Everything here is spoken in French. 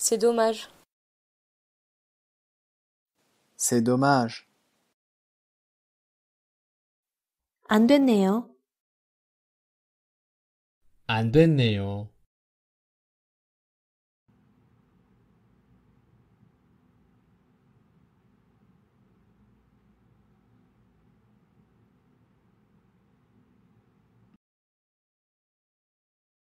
C'est dommage. C'est dommage. 안 됐네요.